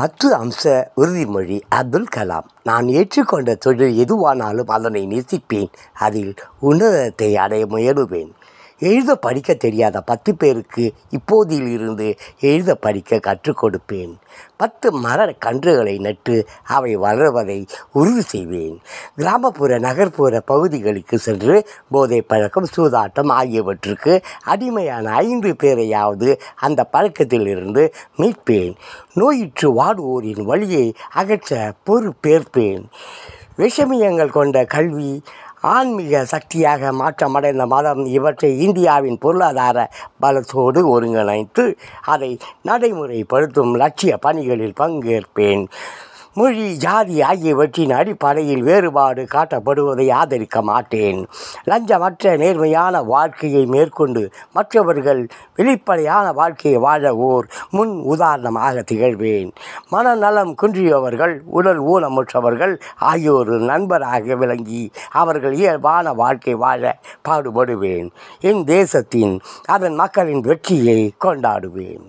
பத்து அம்ச உறுதிமொழி அப்துல் கலாம் நான் ஏற்றுக்கொண்ட தொழில் எதுவானாலும் அதனை நேசிப்பேன் அதில் உன்னதத்தை அடைய முயலுவேன் எழுத படிக்க தெரியாத பத்து பேருக்கு இப்போதிலிருந்து எழுத படிக்க கற்றுக் கொடுப்பேன் பத்து மர கன்றுகளை நட்டு அவை வளர்வதை உறுதி செய்வேன் கிராமப்புற நகர்ப்புற பகுதிகளுக்கு சென்று போதை பழக்கம் சூதாட்டம் ஆகியவற்றுக்கு அடிமையான ஐந்து பேரையாவது அந்த பழக்கத்திலிருந்து மீட்பேன் நோயிற்று வாடுவோரின் வழியை அகற்ற பொறுப்பேற்பேன் விஷமியங்கள் கொண்ட கல்வி ஆன்மீக சக்தியாக மாற்றமடைந்த மதம் இவற்றை இந்தியாவின் பொருளாதார பலத்தோடு ஒருங்கிணைத்து அதை நடைமுறைப்படுத்தும் லட்சிய பணிகளில் பங்கேற்பேன் மொழி ஜாதி ஆகியவற்றின் அடிப்படையில் வேறுபாடு காட்டப்படுவதை ஆதரிக்க மாட்டேன் லஞ்சமற்ற நேர்மையான வாழ்க்கையை மேற்கொண்டு மற்றவர்கள் வெளிப்படையான வாழ்க்கையை வாழ ஓர் முன் உதாரணமாக திகழ்வேன் மனநலம் குன்றியவர்கள் உடல் ஊனமுற்றவர்கள் ஆகியோர் நண்பராக விளங்கி அவர்கள் இயல்பான வாழ்க்கை வாழ பாடுபடுவேன் என் தேசத்தின் அதன் மக்களின் வெற்றியை கொண்டாடுவேன்